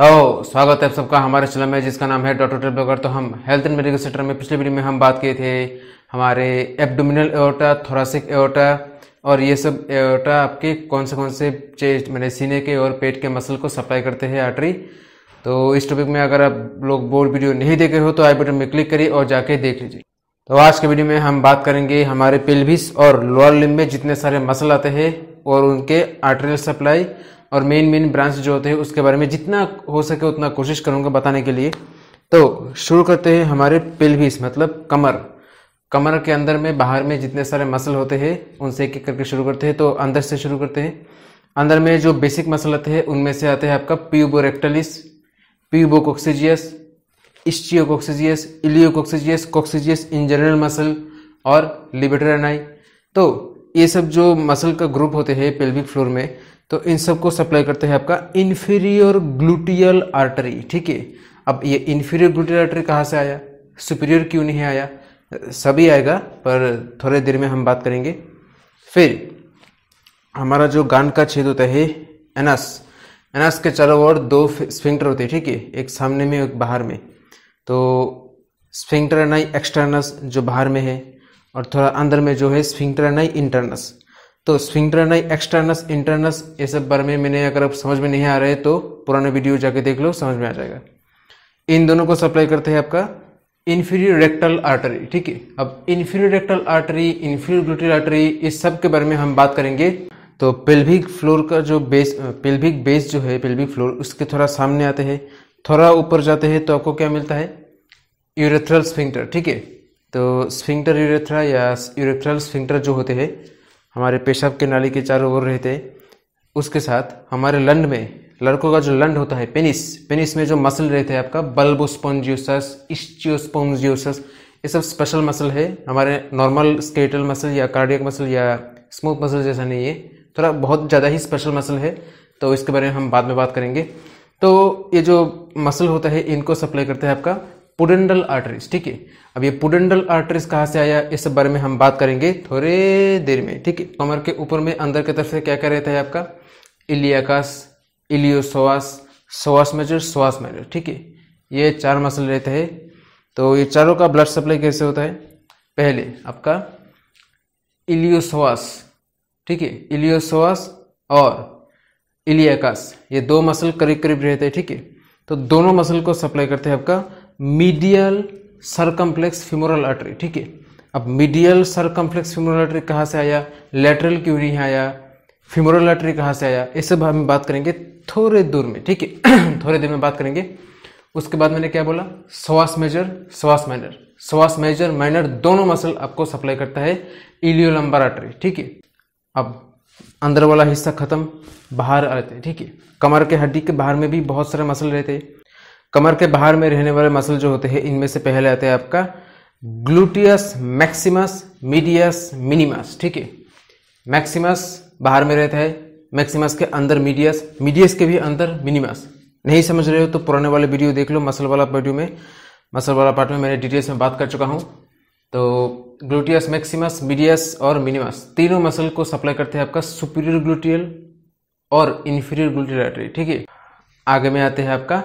तो स्वागत है आप सबका हमारे चैनल में जिसका नाम है डॉक्टर ट्रेल तो हम हेल्थ एंड मेडिकल सेक्टर में पिछले वीडियो में हम बात किए थे हमारे एब्डोमिनल एओटा थोरासिक एओटा और ये सब एओटा आपके कौन से कौन से चेस्ट मैंने सीने के और पेट के मसल को सप्लाई करते हैं आर्टरी तो इस टॉपिक में अगर आप लोग बोर्ड वीडियो नहीं देखे हो तो आई बटन में क्लिक करिए और जाके देख लीजिए तो आज के वीडियो में हम बात करेंगे हमारे पिल्विस और लोअर लिम में जितने सारे मसल आते हैं और उनके आर्टरियल सप्लाई और मेन मेन ब्रांच जो होते हैं उसके बारे में जितना हो सके उतना कोशिश करूँगा बताने के लिए तो शुरू करते हैं हमारे पेल्विस मतलब कमर कमर के अंदर में बाहर में जितने सारे मसल होते हैं उनसे एक एक करके शुरू करते हैं तो अंदर से शुरू करते हैं अंदर में जो बेसिक मसल आते हैं उनमें से आते हैं आपका प्यूबोरेक्टलिस प्यूबोकोक्सीजियस इस्टियोकोक्सीजियस इलियोकोक्सीजियस कोक्सीजियस इन जनरल मसल और लिबेटरानाई तो ये सब जो मसल का ग्रुप होते हैं पेल्विक फ्लोर में तो इन सबको सप्लाई करते हैं आपका इन्फीरियर ग्लूटियल आर्टरी ठीक है अब ये इन्फीरियर ग्लूटियल आर्टरी कहाँ से आया सुपीरियर क्यों नहीं आया सभी आएगा पर थोड़े देर में हम बात करेंगे फिर हमारा जो गान का छेद होता है एनस एनस के चारों ओर दो स्फिंक्टर होते हैं ठीक है एक सामने में एक बाहर में तो स्फिंक्टर एनाई एक्सटर्नस जो बाहर में है और थोड़ा अंदर में जो है स्फिंक्टर एनाई इंटरनस तो नहीं एक्सटर्नस इंटरनस ये सब बारे में मैंने अगर आप समझ में नहीं आ रहे तो पुराने वीडियो जाके देख लो समझ में आ जाएगा इन दोनों को सप्लाई करते हैं आपका इन्फीरियर रेक्टल आर्टरी ठीक है अब inferior rectal artery inferior gluteal artery इस सब के बारे में हम बात करेंगे तो पेल्विक फ्लोर का जो बेस पेल्विक बेस जो है पेल्विक फ्लोर उसके थोड़ा सामने आते हैं थोड़ा ऊपर जाते हैं तो आपको क्या मिलता है यूरेथ्रल स्फिंक्टर ठीक है तो स्फिंक्टर यूरेथ्रा या यूरेथ्रल स्फिंक्टर जो होते हैं हमारे पेशाब के नाली के चारों ओर रहते उसके साथ हमारे लंड में लड़कों का जो लंड होता है पेनिस पेनिस में जो मसल रहते हैं आपका स्पॉन्जियोसस इस्टियोस्पॉन्जियोसस ये सब स्पेशल मसल है हमारे नॉर्मल स्केटल मसल या कार्डियक मसल या स्मूथ मसल जैसा नहीं है थोड़ा बहुत ज़्यादा ही स्पेशल मसल है तो इसके बारे में हम बाद में बात करेंगे तो ये जो मसल होता है इनको सप्लाई करता है आपका पुडेंडल आर्टरीज ठीक है अब ये पुडेंडल आर्टरीज कहाँ से आया इस बारे में हम बात करेंगे थोड़े देर में ठीक है कमर के ऊपर में अंदर की तरफ से क्या क्या रहता है आपका इलियाकास इलियोसोवास सोवास मेजर सोवास मेजर ठीक है ये चार मसल रहते हैं तो ये चारों का ब्लड सप्लाई कैसे होता है पहले आपका इलियोसोवास ठीक है इलियोसोवास और इलियाकास ये दो मसल करीब करीब रहते हैं ठीक है तो दोनों मसल को सप्लाई करते हैं आपका मीडियल सरकम्प्लेक्स फ्यूमरल आर्टरी ठीक है अब मीडियल सरकम्प्लेक्स फ्यूमरल आर्टरी कहाँ से आया लेटरल क्यों नहीं आया फ्यूमरल आर्टरी कहाँ से आया ये सब हम बात करेंगे थोड़े दूर में ठीक है थोड़े देर में बात करेंगे उसके बाद मैंने क्या बोला श्वास major psoas minor psoas major minor दोनों मसल आपको सप्लाई करता है इलियो आर्टरी ठीक है अब अंदर वाला हिस्सा खत्म बाहर आते हैं ठीक है कमर के हड्डी के बाहर में भी बहुत सारे मसल रहते हैं कमर के बाहर में रहने वाले मसल जो होते हैं इनमें से पहले आते हैं आपका ग्लूटियस मैक्सिमस मीडियस मिनिमस ठीक है मैक्सिमस बाहर में रहता है मैक्सिमस के अंदर मीडियस मीडियस के भी अंदर मिनिमस नहीं समझ रहे हो तो पुराने वाले वीडियो देख लो मसल वाला वीडियो में मसल वाला पार्ट में मैंने डिटेल्स में बात कर चुका हूँ तो ग्लूटियस मैक्सिमस मीडियस और मिनिमस तीनों मसल को सप्लाई करते हैं आपका सुपीरियर ग्लूटियल और इन्फीरियर ग्लूटियल आर्टरी ठीक है आगे में आते हैं आपका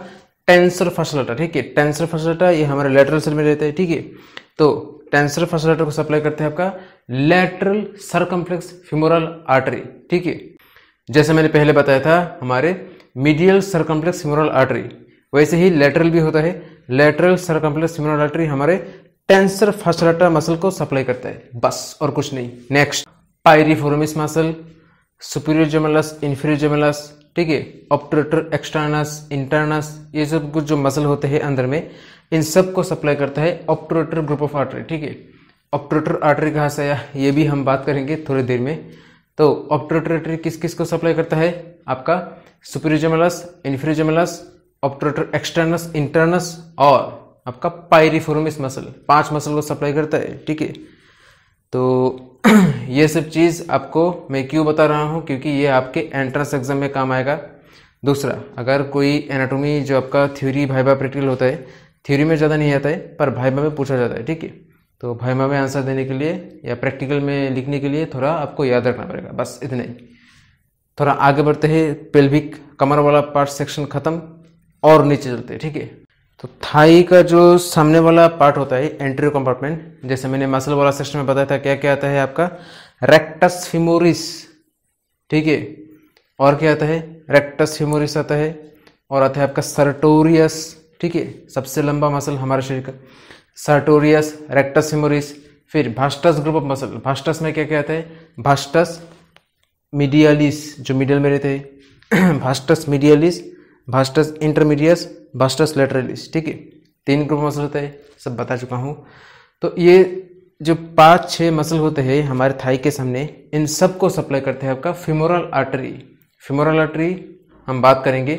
टेंसर फसलेटर ठीक है टेंसर फसलेटा ये हमारे लेटरल सर में रहता है ठीक है तो टेंसर फसलेटर को सप्लाई करते हैं आपका लेटरल सरकम्प्लेक्स फिमोरल आर्टरी ठीक है जैसे मैंने पहले बताया था हमारे मीडियल सरकम्प्लेक्स फिमोरल आर्टरी वैसे ही लेटरल भी होता है लेटरल सरकम्प्लेक्स फिमोरल आर्टरी हमारे टेंसर फसलेटा मसल को सप्लाई करता है बस और कुछ नहीं next piriformis muscle superior gemellus inferior gemellus ठीक है ऑपरेटर एक्सटर्नस इंटरनस ये सब कुछ जो मसल होते हैं अंदर में इन सब को सप्लाई करता है ऑप्टोरेटर ग्रुप ऑफ आर्टरी ठीक है ऑपरेटर आर्टरी कहाँ से आया ये भी हम बात करेंगे थोड़ी देर में तो ऑपरेटर आर्टरी किस किस को सप्लाई करता है आपका सुपरिजमलस इन्फ्रिजमलस ऑप्टोरेटर एक्सटर्नस इंटरनस और आपका पायरीफोरमिस मसल पांच मसल को सप्लाई करता है ठीक है तो ये सब चीज़ आपको मैं क्यों बता रहा हूँ क्योंकि ये आपके एंट्रेंस एग्जाम में काम आएगा दूसरा अगर कोई एनाटोमी जो आपका थ्योरी भाईबा प्रैक्टिकल होता है थ्योरी में ज़्यादा नहीं आता है पर भाईबा में पूछा जाता है ठीक है तो भाईबा में आंसर देने के लिए या प्रैक्टिकल में लिखने के लिए थोड़ा आपको याद रखना पड़ेगा बस इतना ही थोड़ा आगे बढ़ते हैं पेल्विक कमर वाला पार्ट सेक्शन ख़त्म और नीचे चलते हैं ठीक है तो थाई का जो सामने वाला पार्ट होता है एंट्रियो कंपार्टमेंट जैसे मैंने मसल वाला सेक्शन में बताया था क्या क्या आता है आपका रेक्टस फिमोरिस ठीक है और क्या आता है रेक्टस फिमोरिस आता है और आता है आपका सर्टोरियस ठीक है सबसे लंबा मसल हमारे शरीर का सर्टोरियस रेक्टस फिमोरिस फिर vastus group of muscle vastus में क्या क्या आता है भास्टस मीडियालिस जो मिडल में रहते हैं vastus medialis vastus intermedius vastus lateralis ठीक है तीन ग्रुप मसल होते हैं सब बता चुका हूँ तो ये जो पाँच छः मसल होते हैं हमारे थाई के सामने इन सब को सप्लाई करते हैं आपका फिमोरल आर्टरी फिमोरल आर्टरी हम बात करेंगे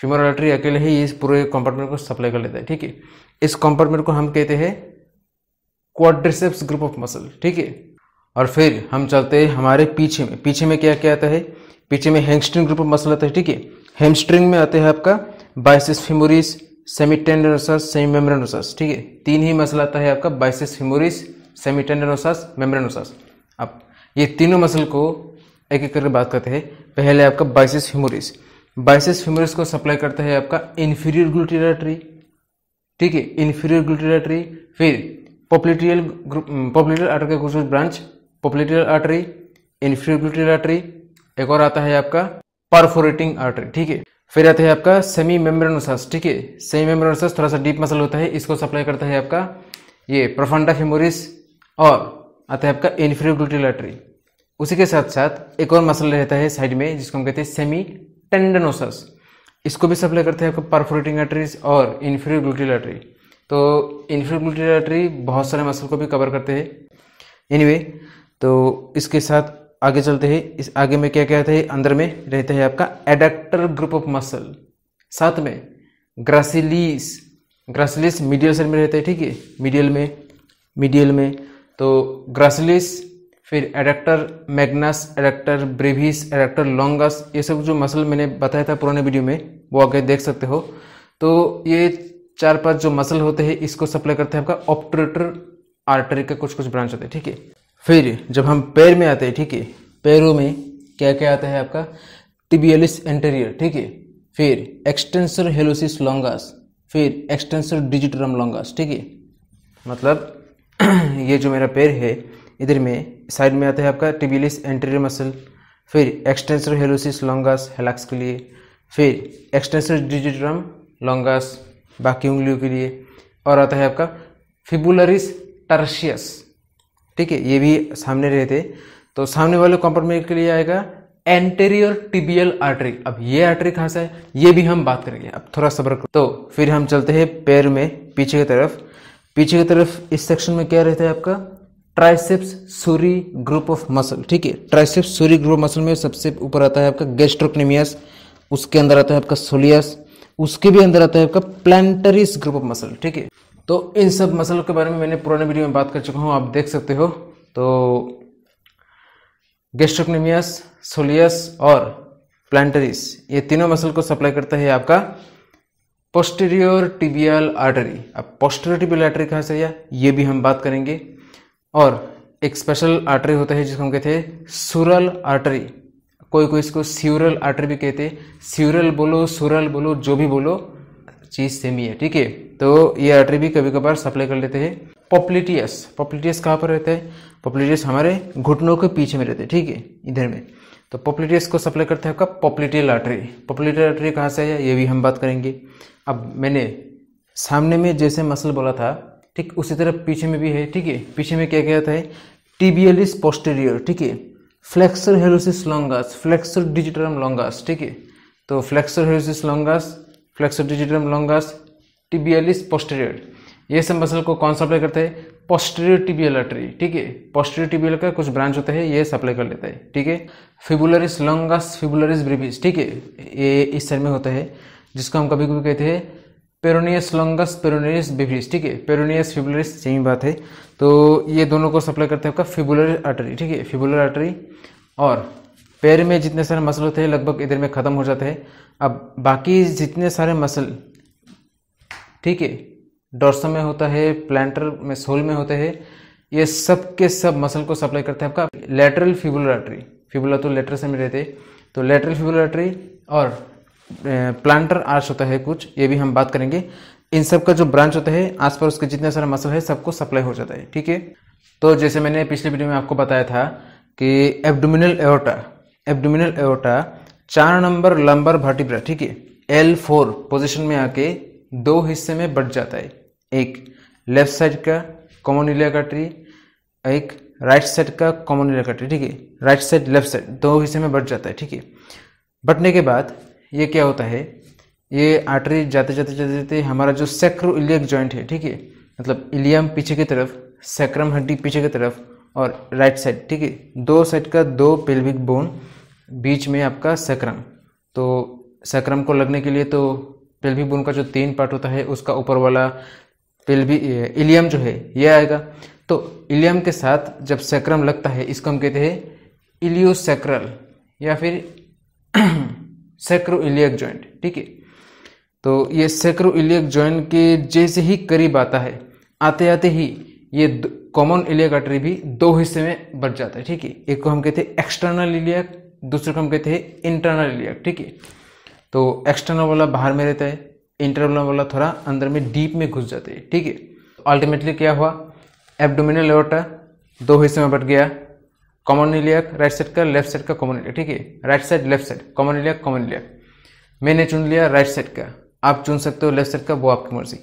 फिमोरल आर्टरी अकेले ही इस पूरे कंपार्टमेंट को सप्लाई कर लेता है ठीक है इस कंपार्टमेंट को हम कहते हैं क्वाड्रिसेप्स ग्रुप ऑफ मसल ठीक है और फिर हम चलते हैं हमारे पीछे में पीछे में क्या क्या आता है पीछे में हेमस्ट्रिंग ग्रुप ऑफ मसल आता है ठीक है हेमस्ट्रिंग में आते हैं आपका biceps femoris semitendinosus semimembranosus ठीक है तीन ही मसल आता है आपका biceps femoris semitendinosus membranosus अब ये तीनों मसल को एक एक करके बात करते हैं पहले आपका बाइसिस फिमोरिस बाइसिस फिमोरिस को सप्लाई करता है आपका इन्फीरियर ग्लूटेरेटरी ठीक है इन्फीरियर ग्लूटेरेटरी फिर पोपलेटियल पोपलेटियल आर्टर का कुछ ब्रांच पोपलेटियल आर्टरी इन्फीरियर ग्लूटेरेटरी एक और आता है आपका परफोरेटिंग आर्टरी ठीक है फिर आता है आपका सेमी मेम्ब्रेनोसस ठीक है सेमी मेम्ब्रेनोसस थोड़ा सा डीप मसल होता है इसको सप्लाई करता है आपका ये प्रोफंडा फेमोरिस और आता है आपका इन्फ्रियो लाटरी उसी के साथ साथ एक और मसल रहता है साइड में जिसको हम कहते हैं सेमी टेंडनोसस इसको भी सप्लाई करते हैं आपका परफोरेटिंग आर्टरीज और इन्फ्रियो ग्लूटिलेटरी तो इन्फ्रियो ग्लूटिलेटरी बहुत सारे मसल को भी कवर करते हैं एनीवे anyway, तो इसके साथ आगे चलते हैं इस आगे में क्या क्या आता है अंदर में रहता है आपका एडेक्टर ग्रुप ऑफ मसल साथ में ग्रासिलीस ग्रासिलीस मीडियल सेल में रहते हैं ठीक है मीडियल में मीडियल में तो ग्रासिलिस फिर adductor magnus adductor brevis adductor longus ये सब जो मसल मैंने बताया था पुराने वीडियो में वो आगे देख सकते हो तो ये चार पांच जो मसल होते हैं इसको सप्लाई करते हैं आपका ऑपरेटर आर्टरी का कुछ कुछ ब्रांच होते हैं ठीक है फिर जब हम पैर में आते हैं ठीक है पैरों में क्या क्या आता है आपका टिबियलिस एंटेरियर ठीक है फिर एक्सटेंसर हेलोसिस लॉन्गास फिर एक्सटेंसर डिजिटरम लॉन्गास ठीक है मतलब ये जो मेरा पैर है इधर में साइड में आता है आपका टिबियलिस एंटेरियर मसल फिर एक्सटेंसर हेलोसिस लॉन्गास हेलैक्स के लिए फिर एक्सटेंसर डिजिटरम लॉन्गास बाकी उंगलियों के लिए और आता है आपका फिबुलरिस टर्शियस ठीक है ये भी सामने रहते तो सामने वाले कॉम्प्रोमाइज के लिए आएगा एंटेरियर टिबियल आर्टरी अब ये आर्टरी कहाँ से है ये भी हम बात करेंगे अब थोड़ा सब्र करो तो फिर हम चलते हैं पैर में पीछे की तरफ पीछे की तरफ इस सेक्शन में क्या रहता है आपका triceps surae group of muscle ठीक है ट्राइसेप्स सूरी ग्रुप मसल में सबसे ऊपर आता है आपका गेस्ट्रोक्नेमियस उसके अंदर आता है आपका सोलियस उसके भी अंदर आता है आपका प्लान्टरिस ग्रुप ऑफ मसल ठीक है तो इन सब मसलों के बारे में मैंने पुराने वीडियो में बात कर चुका हूँ आप देख सकते हो तो गेस्ट्रोकनिमियस सोलियस और प्लांटरिस ये तीनों मसल को सप्लाई करता है आपका पोस्टेरियर टिबियल आर्टरी अब पोस्टेरियर टिबियल आर्टरी कहाँ से आया ये भी हम बात करेंगे और एक स्पेशल आर्टरी होता है जिसको हम कहते हैं सुरल आर्टरी कोई कोई इसको सीरल आर्टरी भी कहते हैं सीरल बोलो सुरल बोलो जो भी बोलो चीज़ सेम ही है ठीक है तो ये आर्टरी भी कभी कभार सप्लाई कर लेते हैं पॉपलिटियस पॉपलिटियस कहाँ पर रहता है पॉपलिटियस हमारे घुटनों के पीछे में रहते हैं ठीक है इधर में तो पॉपलिटियस को सप्लाई करते हैं आपका पॉपलिटियल आर्टरी पॉपलिटियल आर्टरी कहाँ से है ये भी हम बात करेंगे अब मैंने सामने में जैसे मसल बोला था ठीक उसी तरह पीछे में भी है ठीक है पीछे में क्या क्या है टीबीएलिस पोस्टेरियर ठीक है फ्लेक्सर हेलोसिस लॉन्गास फ्लेक्सर डिजिटरम लॉन्गास ठीक है तो flexor hallucis longus flexor digitorum longus tibialis posterior ये सब मसल को कौन सप्लाई करता है पोस्टेरियर टिबियल आर्टरी ठीक है पोस्टेरियर टिबियल का कुछ ब्रांच होता है ये सप्लाई कर लेता है ठीक है फिबुलरिस लॉन्गस फिबुलरिस ब्रिविस ठीक है ये इस सर में होता है जिसको हम कभी कभी कहते हैं पेरोनियस लॉन्गस पेरोनियस बिब्रिस ठीक है पेरोनियस फिबुलरिस सेम बात है तो ये दोनों को सप्लाई करते हैं आपका फिबुलर आर्टरी ठीक है फिबुलर आर्टरी और पैर में जितने सारे मसल होते हैं लगभग इधर में ख़त्म हो जाते हैं अब बाकी जितने सारे मसल ठीक है डोरसम में होता है प्लांटर में सोल में होते हैं ये सब के सब मसल को सप्लाई करते हैं आपका लेटरल फिबुलट्री फिबुला तो लेटर से में रहते तो लेटरल तो फिबुलट्री और प्लांटर आर्च होता है कुछ ये भी हम बात करेंगे इन सब का जो ब्रांच होता है आस पास उसके जितने सारे मसल है सबको सप्लाई हो जाता है ठीक है तो जैसे मैंने पिछले वीडियो में आपको बताया था कि एब्डोमिनल एवोटा एब्डोमिनल एओटा चार नंबर लंबर वर्टिब्रा ठीक है एल फोर पोजिशन में आके दो हिस्से में बट जाता है एक लेफ्ट साइड का कॉमन इलिया एक राइट साइड का कॉमन इलिया ठीक है राइट साइड लेफ्ट साइड दो हिस्से में बट जाता है ठीक है बटने के बाद ये क्या होता है ये आर्टरी जाते जाते जाते जाते हमारा जो सेक्रो इलियक ज्वाइंट है ठीक है मतलब इलियम पीछे की तरफ सेक्रम हड्डी पीछे की तरफ और राइट साइड ठीक है दो साइड का दो पेल्विक बोन बीच में आपका सक्रम तो सक्रम को लगने के लिए तो पेल्वी बोन का जो तीन पार्ट होता है उसका ऊपर वाला पेल्वी इलियम जो है ये आएगा तो इलियम के साथ जब सक्रम लगता है इसको हम कहते हैं इलियोसेक्रल या फिर सेक्रो इलियक ज्वाइंट ठीक है तो ये सेक्रो इलियक ज्वाइंट के जैसे ही करीब आता है आते आते ही ये कॉमन इलियक आर्टरी भी दो हिस्से में बढ़ जाता है ठीक है एक को हम कहते हैं एक्सटर्नल इलियक दूसरे को हम कहते हैं इंटरनल इलियक ठीक है तो एक्सटर्नल वाला बाहर में रहता है इंटरनल वाला थोड़ा अंदर में डीप में घुस जाते हैं ठीक है अल्टीमेटली क्या हुआ एबडोमिनल एवोटा दो हिस्से में बट गया कॉमन इलियक राइट साइड का लेफ्ट साइड का कॉमन इलियक ठीक है right side left side common iliac common iliac मैंने चुन लिया राइट साइड का आप चुन सकते हो लेफ्ट साइड का वो आपकी मर्जी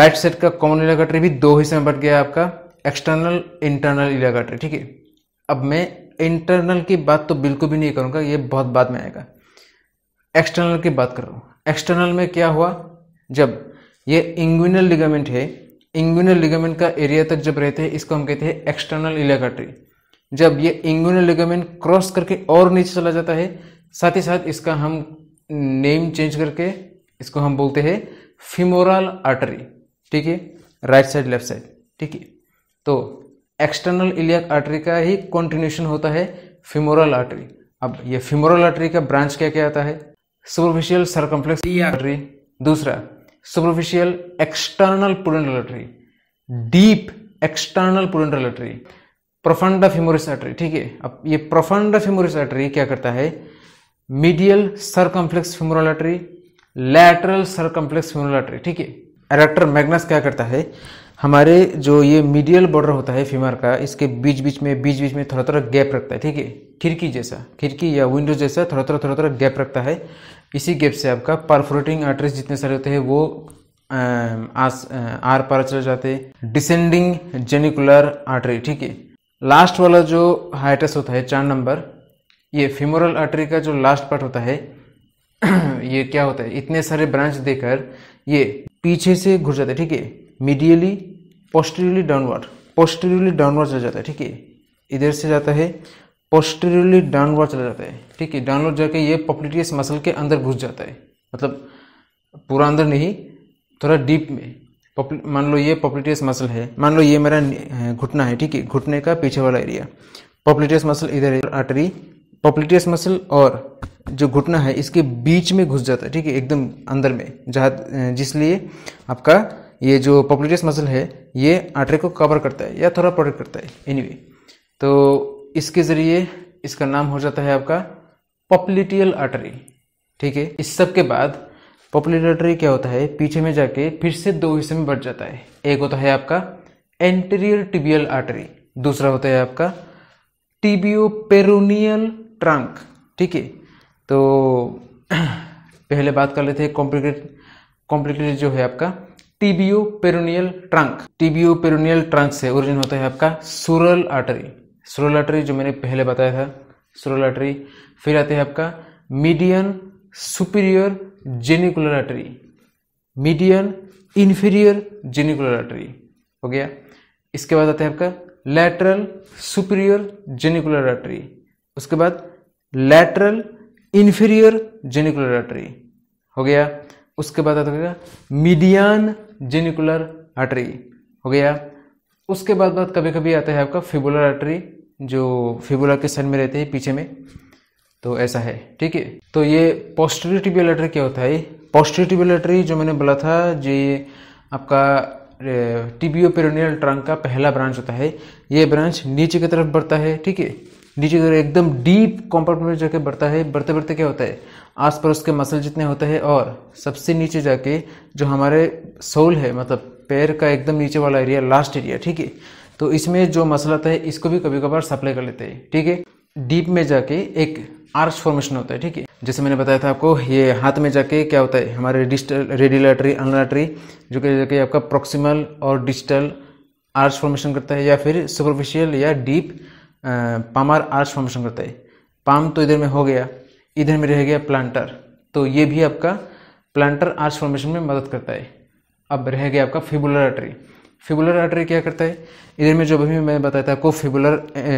राइट साइड का कॉमन इलियक भी दो हिस्से में बट गया आपका एक्सटर्नल इंटरनल इलियक ठीक है अब मैं इंटरनल की बात तो बिल्कुल भी नहीं करूँगा ये बहुत बाद में आएगा एक्सटर्नल की बात कर रहा हूँ एक्सटर्नल में क्या हुआ जब ये इंग्विनल लिगामेंट है इंग्विनल लिगामेंट का एरिया तक जब रहते हैं इसको हम कहते हैं एक्सटर्नल इलेगाट्री जब ये इंग्विनल लिगामेंट क्रॉस करके और नीचे चला जाता है साथ ही साथ इसका हम नेम चेंज करके इसको हम बोलते हैं फिमोरल आर्टरी ठीक है राइट साइड लेफ्ट साइड ठीक है तो एक्सटर्नल इलियक आर्टरी का ही कॉन्टिन्यूशन होता है फिमोरल आर्टरी अब ये फिमोरल आर्टरी का ब्रांच क्या क्या आता है सुपरफिशियल सरकम्प्लेक्स आर्टरी दूसरा superficial external pudendal artery deep external pudendal artery profunda femoris artery ठीक है अब ये प्रोफंड फिमोरिस आर्टरी क्या करता है medial circumflex femoral artery lateral circumflex femoral artery ठीक है एरेक्टर मैग्नस क्या करता है हमारे जो ये मीडियल बॉर्डर होता है फीमर का इसके बीच बीच में बीच बीच में थोड़ा थोड़ा गैप रखता है ठीक है खिड़की जैसा खिड़की या विंडो जैसा थोड़ा थोड़ा थोड़ा थोड़ा गैप रखता है इसी गैप से आपका परफोरेटिंग आर्टरीज जितने सारे होते हैं वो आस आर पार चले जाते हैं डिसेंडिंग जेनिकुलर आर्टरी ठीक है लास्ट वाला जो हाइटस होता है चार नंबर ये फिमोरल आर्टरी का जो लास्ट पार्ट होता है ये क्या होता है इतने सारे ब्रांच देकर ये पीछे से घुस जाते ठीक है medially posteriorly downward posteriorly downward चला जाता है ठीक है इधर से जाता है पोस्टरली डाउनवर्ड चला जाता है ठीक है डाउनवर्ड जाके ये पॉपुलिटियस मसल के अंदर घुस जाता है मतलब पूरा अंदर नहीं थोड़ा डीप में मान लो ये पॉपुलिटियस मसल है मान लो ये मेरा घुटना है ठीक है घुटने का पीछे वाला एरिया पॉपुलिटियस मसल इधर है आर्टरी पॉपलिटियस मसल और जो घुटना है इसके बीच में घुस जाता है ठीक है एकदम अंदर में जहाँ जिसलिए आपका ये जो पॉपुलेटिस मसल है ये आर्टरी को कवर करता है या थोड़ा प्रोटेक्ट करता है एनीवे anyway, तो इसके ज़रिए इसका नाम हो जाता है आपका पॉपुलिटियल आर्टरी ठीक है इस सब के बाद पॉपुलेटरी आर्टरी क्या होता है पीछे में जाके फिर से दो हिस्से में बढ़ जाता है एक होता है आपका एंटीरियर टिबियल आर्टरी दूसरा होता है आपका टिबियो पेरोनियल ट्रंक ठीक है तो पहले बात कर लेते हैं कॉम्प्लिकेट कॉम्प्लिकेटेड जो है आपका tibio peroneal trunk tibio peroneal trunk से ओरिजिन होता है आपका सुरल आर्टरी सुरल आर्टरी जो मैंने पहले बताया था सुरल आर्टरी फिर आते हैं आपका median superior genicular artery median inferior genicular artery हो गया इसके बाद आते हैं आपका लैटरल सुपीरियर जेनिकुलर आर्टरी उसके बाद लैटरल इन्फीरियर जेनिकुलर आर्टरी हो गया उसके बाद आता है मीडियन जेनिकुलर आर्टरी हो गया उसके बाद बाद कभी कभी आता है आपका फिबुलर आर्टरी जो फिबुलर के सन में रहते हैं पीछे में तो ऐसा है ठीक है तो ये पॉस्टरी टिबियल आर्टरी क्या होता है पॉस्टरी टिबियल आर्टरी जो मैंने बोला था जो आपका टिबियो पेरोनियल ट्रंक का पहला ब्रांच होता है ये ब्रांच नीचे की तरफ बढ़ता है ठीक है नीचे की तरफ एकदम डीप कॉम्पार्टमेंट जाके बढ़ता है बढ़ते बढ़ते क्या होता है आस पड़ोस के मसल जितने होते हैं और सबसे नीचे जाके जो हमारे सोल है मतलब पैर का एकदम नीचे वाला एरिया लास्ट एरिया ठीक है तो इसमें जो मसल आता है इसको भी कभी कभार सप्लाई कर लेते हैं ठीक है डीप में जाके एक आर्च फॉर्मेशन होता है ठीक है जैसे मैंने बताया था आपको ये हाथ में जाके क्या होता है हमारे डिजिटल रेडिलेटरी अनलाटरी जो कि जाके आपका प्रोक्सीमल और डिजिटल आर्च फॉर्मेशन करता है या फिर सुपरफिशियल या डीप पामार आर्च फॉर्मेशन करता है पाम तो इधर में हो गया इधर में रह गया प्लांटर तो ये भी आपका प्लांटर आर्च फॉर्मेशन में मदद करता है अब रह गया आपका फिबुलर आर्टरी फिबुलर आर्टरी क्या करता है इधर में जो अभी मैं बताया था आपको fibular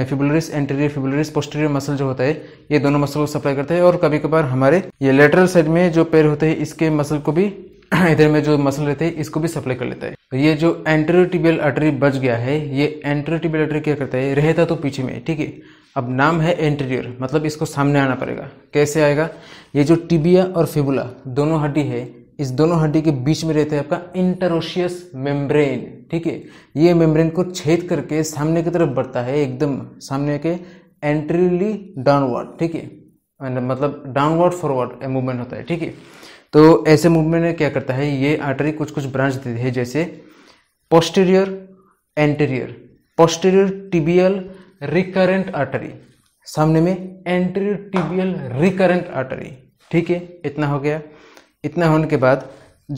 fibularis anterior fibularis posterior muscle जो होता है ये दोनों मसल को सप्लाई करता है और कभी कभार हमारे ये लेटरल साइड में जो पैर होते हैं इसके मसल को भी इधर में जो मसल रहते हैं इसको भी सप्लाई कर लेता है तो ये जो एंटेरियर टिबियल आर्टरी बच गया है ये एंटेरियर टिबियल आर्टरी क्या करता है रहता तो पीछे में ठीक है अब नाम है एंटेरियर मतलब इसको सामने आना पड़ेगा कैसे आएगा ये जो टिबिया और फिबुला दोनों हड्डी है इस दोनों हड्डी के बीच में रहते हैं आपका इंटरोशियस मेम्ब्रेन ठीक है ये मेम्ब्रेन को छेद करके सामने की तरफ बढ़ता है एकदम सामने के एंट्रीली डाउनवर्ड ठीक है मतलब डाउनवर्ड फॉरवर्ड मूवमेंट होता है ठीक है तो ऐसे मूवमेंट में क्या करता है ये आर्टरी कुछ कुछ ब्रांच देती है जैसे posterior anterior posterior tibial recurrent artery सामने में एंट्री टिबियल रिकरेंट आर्टरी ठीक है इतना हो गया इतना होने के बाद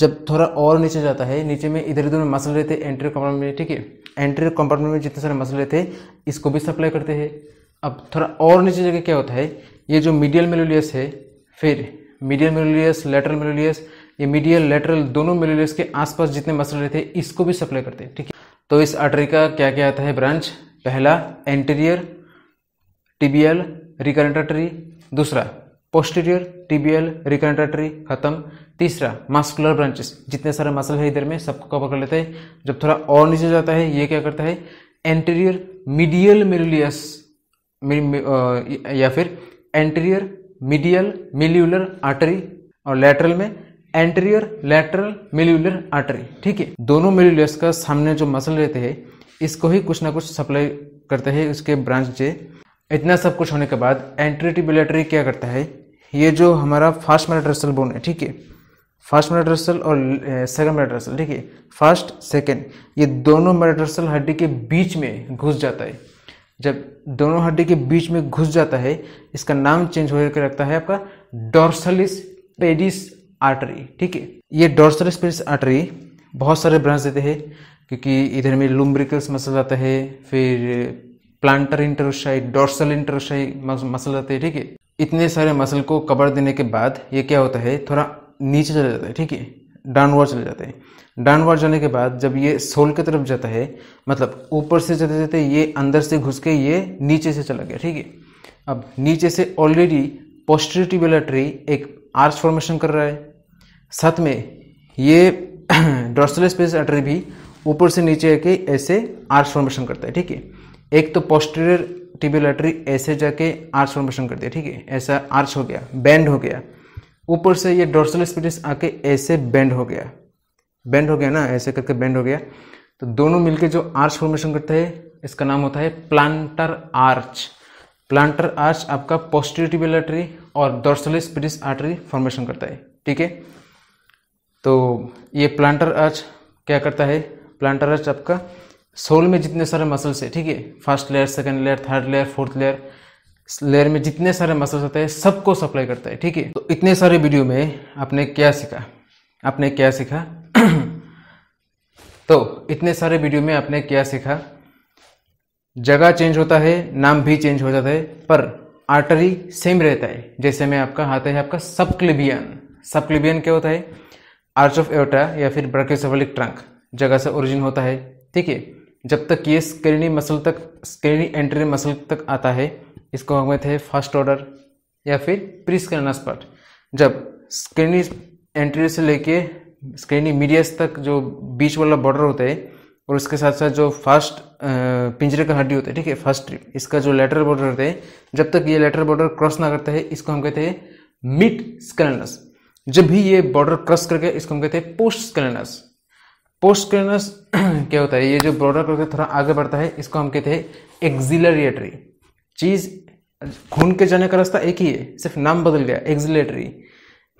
जब थोड़ा और नीचे जाता है नीचे में इधर उधर मसल रहते हैं एंट्री कंपार्टमेंट में ठीक है एंट्री कंपार्टमेंट में जितने सारे मसल रहते हैं इसको भी सप्लाई करते हैं अब थोड़ा और नीचे जगह क्या होता है ये जो मीडियल मेलोलियस है फिर मीडियल मेलोलियस लेटरल मेलोलियस ये मीडियल लेटरल दोनों मेलोलियस के आसपास जितने मसल रहते हैं इसको भी सप्लाई करते हैं ठीक है तो इस आर्टरी का क्या क्या आता है ब्रांच पहला एंटीरियर टिबियल रिकरेंटरी दूसरा पोस्टीरियर टिबियल रिकरेंटरी खत्म तीसरा मास्कुलर ब्रांचेस जितने सारे मसल है इधर में सबको कवर कर लेते हैं जब थोड़ा और नीचे जाता है ये क्या करता है एंटीरियर मिडियल मिरुलियस या फिर एंटीरियर मिडियल मिल्यूलर आर्टरी और लेटरल में एंटीरियर लेटरल मिल्यूलर आर्टरी ठीक है दोनों मिल्यूलस का सामने जो मसल रहते हैं इसको ही कुछ ना कुछ सप्लाई करता है उसके ब्रांच से इतना सब कुछ होने के बाद एंट्री ट्यूबुलेटरी क्या करता है ये जो हमारा फास्ट मेटाट्रसल बोन है ठीक है फर्स्ट मेटाट्रसल और सेकंड मेटाट्रसल ठीक है फर्स्ट सेकंड ये दोनों मेरेड्रसल हड्डी के बीच में घुस जाता है जब दोनों हड्डी के बीच में घुस जाता है इसका नाम चेंज होकर रखता है आपका डोर्सलिस पेडिस आर्टरी ठीक है ये डोर्सलिस पेडिस आर्टरी बहुत सारे ब्रांच देते हैं क्योंकि इधर में लुम्ब्रिकल्स मसल आता है फिर plantar interossei dorsal interossei muscle आते हैं ठीक है इतने सारे मसल को कवर देने के बाद ये क्या होता है थोड़ा नीचे चला जाता है ठीक है डाउनवर्ड चले जाते हैं डाउनवर्ड जाने के बाद जब ये सोल की तरफ जाता है मतलब ऊपर से जाते जाते ये अंदर से घुस के ये नीचे से चला गया ठीक है अब नीचे से ऑलरेडी पोस्टरिटी एक आर्च फॉर्मेशन कर रहा है साथ में ये डॉर्सल स्पेस आर्टरी भी ऊपर से नीचे आके ऐसे आर्च फॉर्मेशन करता है ठीक है एक तो पोस्टीरियर टिबिलेटरी ऐसे जाके आर्च फॉर्मेशन कर दिया ठीक है ऐसा आर्च हो गया बैंड हो गया ऊपर से ये डोर्सल स्पिटिस आके ऐसे बैंड हो गया बैंड हो गया ना ऐसे करके बैंड हो गया तो दोनों मिलके जो आर्च फॉर्मेशन करता है इसका नाम होता है प्लांटर आर्च प्लांटर आर्च आपका पोस्टरियर आर्टरी और डोर्सल स्पीडिस आर्टरी फॉर्मेशन करता है ठीक है तो ये प्लांटर आर्च क्या करता है प्लांटर है आपका सोल में जितने सारे मसल्स है ठीक है first layer second layer third layer fourth layer layer में जितने सारे मसल्स होते हैं सबको सप्लाई करता है ठीक है तो इतने सारे वीडियो में आपने क्या सीखा आपने क्या सीखा तो इतने सारे वीडियो में आपने क्या सीखा जगह चेंज होता है नाम भी चेंज हो जाता है पर आर्टरी सेम रहता है जैसे मैं आपका आता है आपका सबक्लिबियन सबक्लिबियन क्या होता है आर्च ऑफ एवटा या फिर ब्रकेसोलिक ट्रंक जगह से ओरिजिन होता है ठीक है जब तक ये स्क्रीनी मसल तक स्क्रीनी एंट्री मसल तक आता है इसको हम कहते हैं फर्स्ट ऑर्डर या फिर प्री स्कैनस पार्ट जब स्क्रीनी एंट्री से लेके स्क्रीनी मीडियस तक जो बीच वाला बॉर्डर होता है और उसके साथ साथ जो फर्स्ट पिंजरे का हड्डी होता है ठीक है फर्स्ट ट्रिप इसका जो लेटर बॉर्डर होता है जब तक ये लेटर बॉर्डर क्रॉस ना करता है इसको हम कहते हैं मिड स्कैनस जब भी ये बॉर्डर क्रॉस करके इसको हम कहते हैं पोस्ट स्कैनस पोस्ट क्रेनस क्या होता है ये जो ब्रॉडर करके थोड़ा आगे बढ़ता है इसको हम कहते हैं एक्जिलरिएटरी चीज़ खून के जाने का रास्ता एक ही है सिर्फ नाम बदल गया एक्जिलेटरी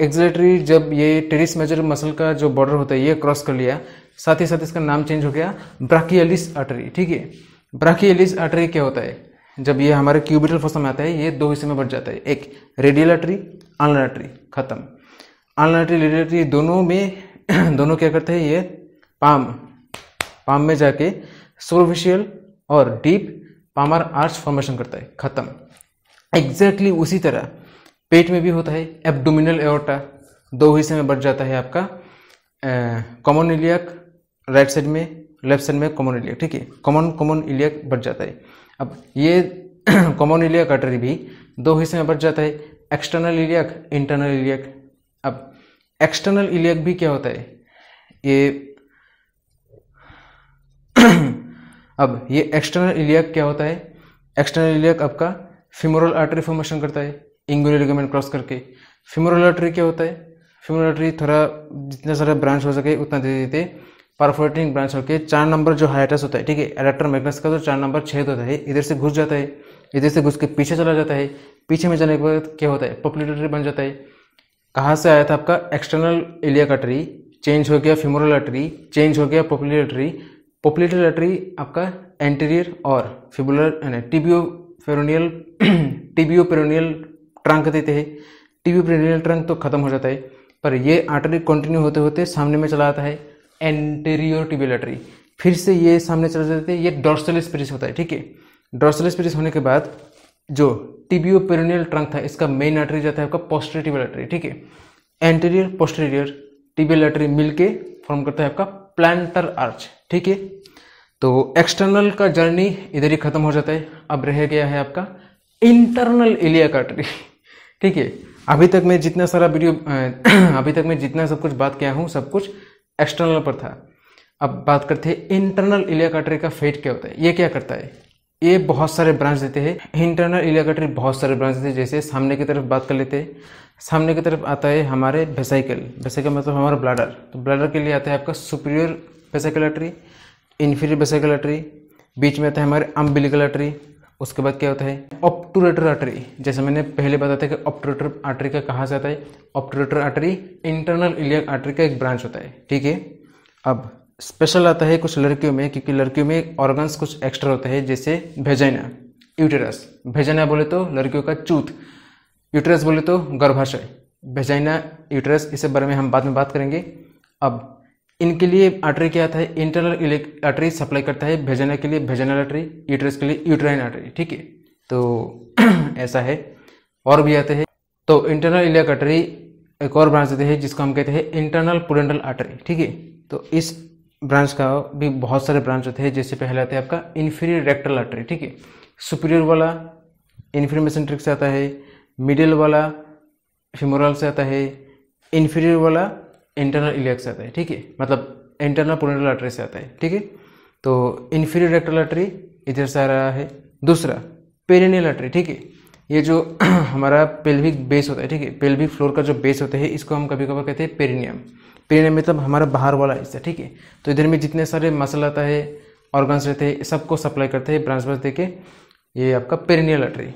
एक्जिलेटरी जब ये टेरिस मेजर मसल का जो बॉर्डर होता है ये क्रॉस कर लिया साथ ही साथ इसका नाम चेंज हो गया ब्राकियलिस आर्टरी ठीक है ब्राकियलिस आर्टरी क्या होता है जब ये हमारे क्यूबिटल फसम में आता है ये दो हिस्से में बढ़ जाता है एक रेडियल आर्टरी आर्टरी खत्म आर्टरी रेडियल आर्टरी दोनों में दोनों क्या करते हैं ये पाम पाम में जाके सुपरफिशियल और डीप पामर आर्च फॉर्मेशन करता है खत्म एग्जैक्टली exactly उसी तरह पेट में भी होता है एब्डोमिनल एओटा दो हिस्से में बढ़ जाता है आपका कॉमन इलियक राइट साइड में लेफ्ट साइड में कॉमन इलियक ठीक है कॉमन कॉमन इलियक बढ़ जाता है अब ये कॉमन इलियक आर्टरी भी दो हिस्से में बढ़ जाता है एक्सटर्नल इलियक इंटरनल इलियक अब एक्सटर्नल इलियक भी क्या होता है ये अब ये एक्सटर्नल इलियक क्या होता है एक्सटर्नल इलियक आपका फिमोरल आर्टरी फॉर्मेशन करता है इंगुलर लिगामेंट क्रॉस करके फिमोरल आर्टरी क्या होता है फिमोरल आर्टरी थोड़ा जितना सारा ब्रांच हो सके उतना धीरे धीरे परफोरेटिंग ब्रांच होकर चार नंबर जो हाइटस होता है ठीक है एलेक्टर मैग्नस का जो तो चार नंबर छेद होता है इधर से घुस जाता है इधर से घुस के पीछे चला जाता है पीछे में जाने के बाद क्या होता है पॉपुलेटरी बन जाता है कहाँ से आया था आपका एक्सटर्नल एलिया आर्टरी चेंज हो गया फिमोरल आर्टरी चेंज हो गया पॉपुलेटरी पोपलेटर लटरी आपका एंटीरियर और फिबुलर यानी tibio peroneal tibio peroneal trunk देते हैं टिबियो पेरोनियल ट्रंक तो खत्म हो जाता है पर ये आर्टरी कंटिन्यू होते होते सामने में चला आता है एंटेरियर टिबियो लटरी फिर से ये सामने चला जाते हैं ये डॉर्सल स्पेरिस होता है ठीक है डॉर्सल स्पेरिस होने के बाद जो टिबियो पेरोनियल ट्रंक था इसका मेन आर्टरी जाता है आपका पोस्टेटिव आर्टरी ठीक है एंटेरियर पोस्टेरियर टिबियल आर्टरी मिलकर फॉर्म करता है आपका प्लान्टर आर्च ठीक है तो एक्सटर्नल का जर्नी इधर ही खत्म हो जाता है अब रह गया है आपका इंटरनल इलिया कार्टरी ठीक है अभी तक मैं जितना सारा वीडियो अभी तक मैं जितना सब कुछ बात किया हूँ सब कुछ एक्सटर्नल पर था अब बात करते हैं इंटरनल इलिया कार्टरी का फेट क्या होता है ये क्या करता है ये बहुत सारे ब्रांच देते हैं इंटरनल इलिया कार्टरी बहुत सारे ब्रांच देते हैं जैसे सामने की तरफ बात कर लेते हैं सामने की तरफ आता है हमारे वेसाइकल वेसाइकल मतलब हमारा ब्लाडर तो ब्लाडर के लिए आता है आपका superior vesical artery inferior vesical artery बीच में आता है हमारे अम्बिलिकल अटरी उसके बाद क्या होता है ऑप्टोरेटर आर्टरी जैसे मैंने पहले बताया था कि ऑप्टोरेटर आर्टरी का कहाँ से आता है obturator artery internal iliac artery का एक ब्रांच होता है ठीक है अब स्पेशल आता है कुछ लड़कियों में क्योंकि लड़कियों में ऑर्गन्स कुछ एक्स्ट्रा होते हैं जैसे भेजाइना यूटेरस भेजाइना बोले तो लड़कियों का चूथ यूट्रस बोले तो गर्भाशय भेजाइना यूट्रस इस बारे में हम बाद में बात करेंगे अब इनके लिए आर्टरी क्या आता है इंटरनल आर्टरी सप्लाई करता है भेजाना के लिए भेजानल आर्टरी यूट्रस के लिए यूट्राइन आर्टरी ठीक है तो ऐसा है और भी आते हैं तो इंटरनल इलेक आर्टरी एक और ब्रांच देते हैं जिसको हम कहते हैं इंटरनल पुरेंडल आर्टरी ठीक है तो इस ब्रांच का भी बहुत सारे ब्रांच होते हैं जैसे पहले आते हैं आपका इन्फीरियर रेक्टल आर्टरी ठीक है सुपीरियर वाला इन्फॉर्मेशन ट्रिक से आता है मिडिल वाला फेमोरल से आता है इन्फीरियर वाला इंटरनल इलेक्स आता है ठीक है मतलब इंटरनल पोनेटल आर्टरी से आता है ठीक है तो इन्फीरियर रेक्टल आर्टरी इधर से आ रहा है दूसरा पेरिनियल आर्टरी ठीक है ये जो हमारा पेल्विक बेस होता है ठीक है पेल्विक फ्लोर का जो बेस होता है इसको हम कभी कभार कहते हैं पेरिनियम पेरिनियम मतलब हमारा बाहर वाला हिस्सा ठीक है तो इधर में जितने सारे मसल आता है ऑर्गन्स रहते हैं सबको सप्लाई करते हैं ब्रांच ब्रांच देके ये आपका पेरिनियल आर्टरी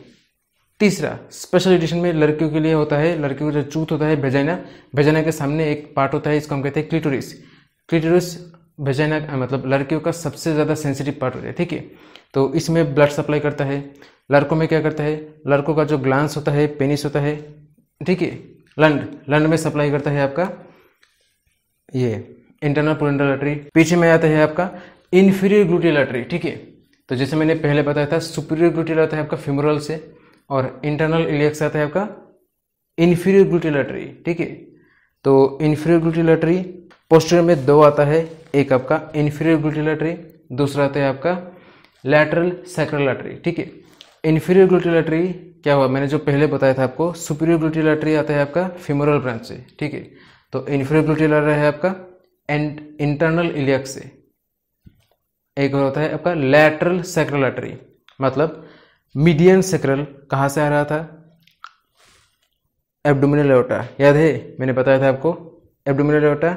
तीसरा स्पेशल एडिशन में लड़कियों के लिए होता है लड़कियों का जो चूत होता है भेजाइना भेजाइना के सामने एक पार्ट होता है इसको हम कहते हैं क्लिटोरिस क्लिटोरिस भेजाइना मतलब लड़कियों का सबसे ज़्यादा सेंसिटिव पार्ट होता है ठीक है तो इसमें ब्लड सप्लाई करता है लड़कों में क्या करता है लड़कों का जो ग्लांस होता है पेनिस होता है ठीक है लंड लंड में सप्लाई करता है आपका ये इंटरनल पोलेंडल आर्टरी पीछे में आता है आपका इन्फीरियर ग्लूटियल आर्टरी ठीक है तो जैसे मैंने पहले बताया था सुपीरियर ग्लूटियल आता है आपका फ्यूमरल से और इंटरनल इलियक्स आता है आपका इन्फीरियर लटरी ठीक है तो इन्फीरियर लटरी पोस्टर में दो आता है एक आपका इन्फीरियर लटरी दूसरा आता है आपका लैटरल लटरी ठीक है इन्फीरियर लटरी क्या हुआ मैंने जो पहले बताया था आपको सुपीरियर लटरी आता है आपका फिमोरल ब्रांच से ठीक है तो इन्फीरियर लटर है आपका एंड इंटरनल इलेक्स से एक और होता है आपका लैटरल सैक्रलेटरी मतलब मीडियन सेक्रल कहाँ से आ रहा था एब्डोमिनल एओटा याद है मैंने बताया था आपको abdominal aorta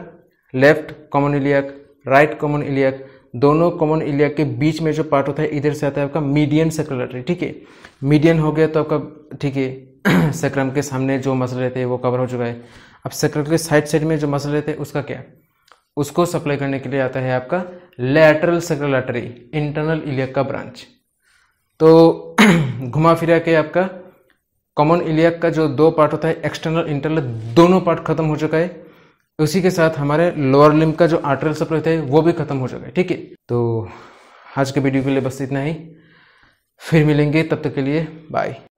left common iliac right common iliac दोनों कॉमन इलियक के बीच में जो पार्ट होता है इधर से आता है आपका मीडियन सेक्रल आर्टरी ठीक है मीडियन हो गया तो आपका ठीक है सेक्रम के सामने जो मसल रहते हैं वो कवर हो चुका है अब सेक्रम के साइड साइड में जो मसल रहते हैं उसका क्या उसको सप्लाई करने के लिए आता है आपका lateral sacral artery internal iliac का ब्रांच तो घुमा फिरा के आपका कॉमन इलियक का जो दो पार्ट होता है एक्सटर्नल इंटरनल दोनों पार्ट खत्म हो चुका है उसी के साथ हमारे लोअर लिम्ब का जो आर्टरल सप्लाई था है वो भी खत्म हो चुका है ठीक है तो आज के वीडियो के लिए बस इतना ही फिर मिलेंगे तब तक के लिए बाय